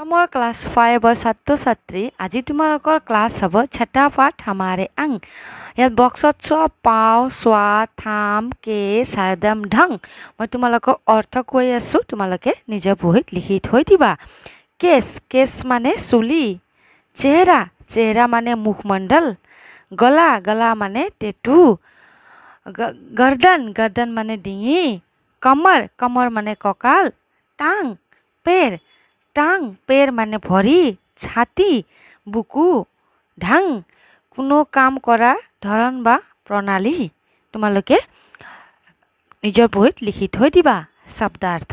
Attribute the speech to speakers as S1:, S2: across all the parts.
S1: নমৰ class ফাইভৰ ছাত্ৰ ছাত্ৰী আজি তোমালোকৰ ক্লাছ হ'ব ছেটা পাঠ হামাৰে আং ইয়াত বক্সত চ পাও চোৱা থাম কে চাৰদম ঢং মই তোমালোকক অৰ্থ কৈ আছোঁ তোমালোকে নিজৰ বহীত লিখি থৈ দিবা কেচ কেচ মানে চুলি চেহেৰা চেহেৰা মানে মুখমণ্ডল গলা গলা মানে টেটু গৰ্দন গৰ্দন মানে ডিঙি কমৰ কমৰ মানে কঁকাল টাং পেৰ টাং পেৰ মানে ভৰি ছাতি বুকু ঢাং কোনো কাম কৰা ধৰণ বা প্ৰণালী তোমালোকে নিজৰ বহীত লিখি থৈ দিবা শব্দাৰ্থ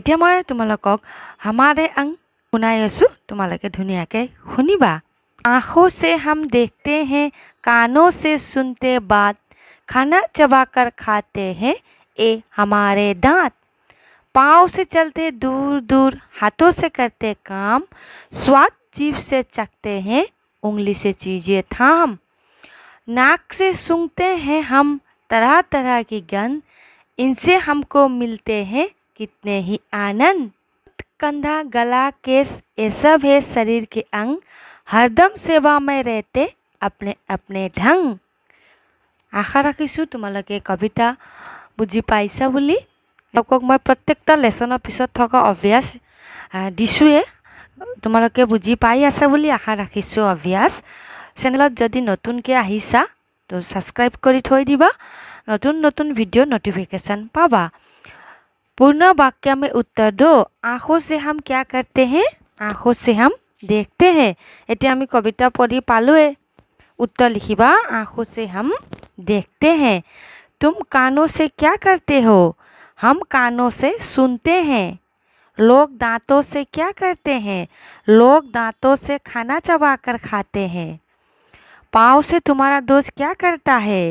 S1: এতিয়া মই তোমালোকক হামাৰে আং শুনাই আছোঁ তোমালোকে ধুনীয়াকৈ শুনিবা আঁখো সে হাম দেখতে হে কানো চে শুনতে বাট খানা চবাকর খাতে হে এ হামাৰে দাঁত पाँव से चलते दूर दूर हाथों से करते काम स्वाद जीभ से चखते हैं उंगली से चीजें थाम नाक से सूंघते हैं हम तरह तरह की गंध इनसे हमको मिलते हैं कितने ही आनंद कंधा गला केस ये सब है शरीर के अंग हरदम सेवा में रहते अपने अपने ढंग आशा আশা ৰাখিছোঁ তোমালোকে कविता बुझी পাইছা बोली তেওঁলোকক মই প্ৰত্যেকটা লেচনৰ পিছত থকা অভ্যাস দিছোঁৱে তোমালোকে বুজি পাই আছা বুলি আশা ৰাখিছোঁ অভ্যাস চেনেলত যদি নতুনকৈ আহিছা তো ছাবস্ক্ৰাইব কৰি থৈ দিবা নতুন নতুন ভিডিঅ' ন'টিফিকেশ্যন পাবা পূৰ্ণ বাক্য আমি উত্তৰ দিওঁ আঁখো চে হাম কিয় কাটে হে আঁখো চেহাম দেখতে হে এতিয়া আমি কবিতা পঢ়ি পালোৱে উত্তৰ লিখিবা আঁখো চেহাম দেখতে হে তুম কাণো চে কিয় কাটে হ' हम कानों से सुनते हैं लोग दांतों से क्या करते हैं लोग दांतों से खाना चबा कर खाते हैं पाँव से तुम्हारा दोस्त क्या करता है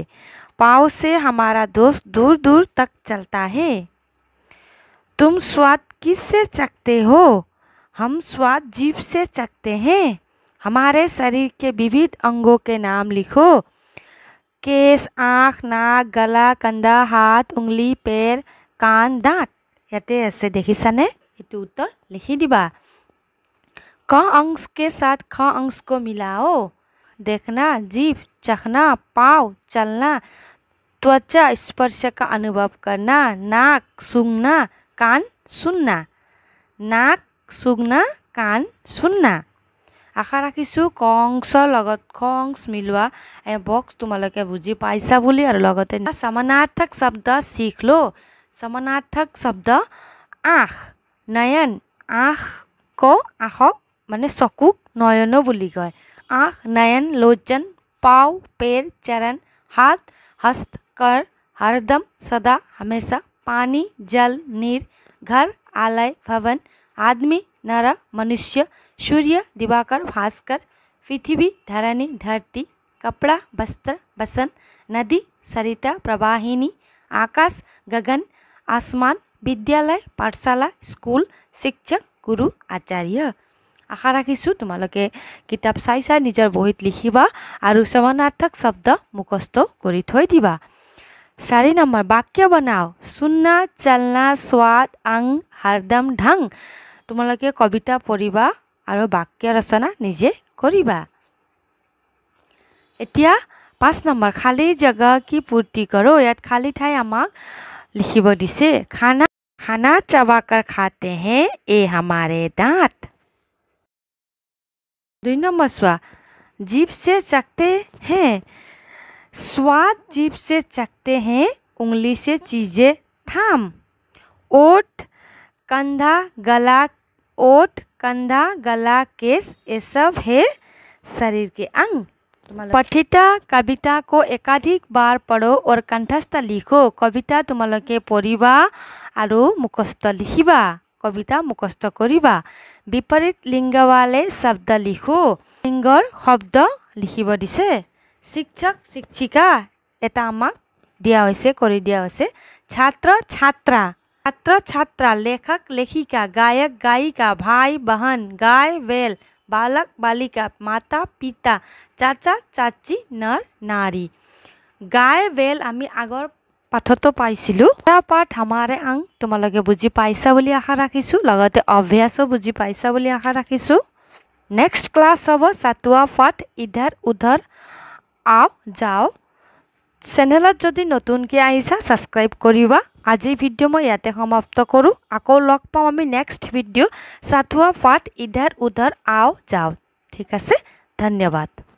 S1: पाँव से हमारा दोस्त दूर दूर तक चलता है तुम स्वाद किस से चखते हो हम स्वाद जीभ से चखते हैं हमारे शरीर के विविध अंगों के नाम लिखो केस आँख नाक गला कंधा हाथ उंगली पैर कान दाँत इते देखिसने यू उत्तर लिखी दिबा क अंश के साथ ख अंश को मिलाओ देखना जीव चखना पाँव चलना त्वचा स्पर्श का अनुभव करना नाक सूंघना कान सुनना नाक सूंघना कान सुनना आशा राखी क अंश ख अंश मिलवा बक्स तुम लोग बुझी पासा बोली और समानार्थक शब्द सीख लो समानार्थक शब्द आँख नयन आख को आख মানে চকুক नयन बुली कह আখ नयन लोचन पाव पैर चरण हाथ हस्त कर हरदम सदा हमेशा पानी जल नीर घर आलय भवन आदमी नर मनुष्य सूर्य दिवाकर भास्कर पृथ्वी धरणी धरती कपड़ा वस्त्र बसन नदी सरिता प्रवाहिनी आकाश गगन আসমান বিদ্যালয় পাঠশালা স্কুল শিক্ষক গুৰু আচাৰ্য আশা ৰাখিছোঁ তোমালোকে কিতাপ চাই চাই নিজৰ বহীত লিখিবা আৰু সমানাৰ্থক শব্দ মুখস্থ কৰি থৈ দিবা চাৰি নম্বৰ বাক্য বনাও চুন্না চালনা স্বাদ আং হাৰদম ঢাং তোমালোকে কবিতা পঢ়িবা আৰু বাক্য ৰচনা নিজে কৰিবা এতিয়া পাঁচ নম্বৰ খালী জেগা কি পূৰ্তি কৰোঁ ইয়াত খালী ঠাই আমাক लिखिब दिसे खाना खाना चबाकर खाते हैं ये हमारे दांत दुई नंबर स्वा जीप से चखते हैं स्वाद जीप से चखते हैं उंगली से चीज़ें थाम ओट कंधा गला ओट कंधा गला केस ये सब है शरीर के अंग পঠিতা কবিতা কো একাধিক বার পড়ো ওর কণ্ঠস্থ লিখো কবিতা তোমালকে পড়িবা আর মুখস্থ লিখিবা কবিতা মুখস্থ করিবা বিপরীত লিঙ্গওয়ালে শব্দ লিখো লিঙ্গর শব্দ লিখিব দিছে শিক্ষক শিক্ষিকা এটা আমাক দিয়া হৈছে কৰি দিয়া হৈছে ছাত্ৰ ছাত্ৰা ছাত্ৰ ছাত্ৰা লেখক লেখিকা গায়ক গায়িকা ভাই বহন গাই বেল বালক বালিকা মাতা পিতা চাচা চাচি নৰ নাৰী গাই বেল আমি আগৰ পাঠতো পাইছিলোঁ এটা পাঠ আমাৰে আং তোমালোকে বুজি পাইছা বুলি আশা ৰাখিছোঁ লগতে অভ্যাসো বুজি পাইছা বুলি আশা ৰাখিছোঁ নেক্সট ক্লাছ হ'ব চাতুৱা পাঠ ইধাৰ উধাৰ আও যাও চেনেলত যদি নতুনকৈ আহিছা ছাবস্ক্ৰাইব কৰিবা আজিৰ ভিডিঅ' মই ইয়াতে সমাপ্ত কৰোঁ আকৌ লগ পাম আমি নেক্সট ভিডিঅ' চাথুৱা ফাট ইধাৰ উধাৰ আও যাও ঠিক আছে ধন্যবাদ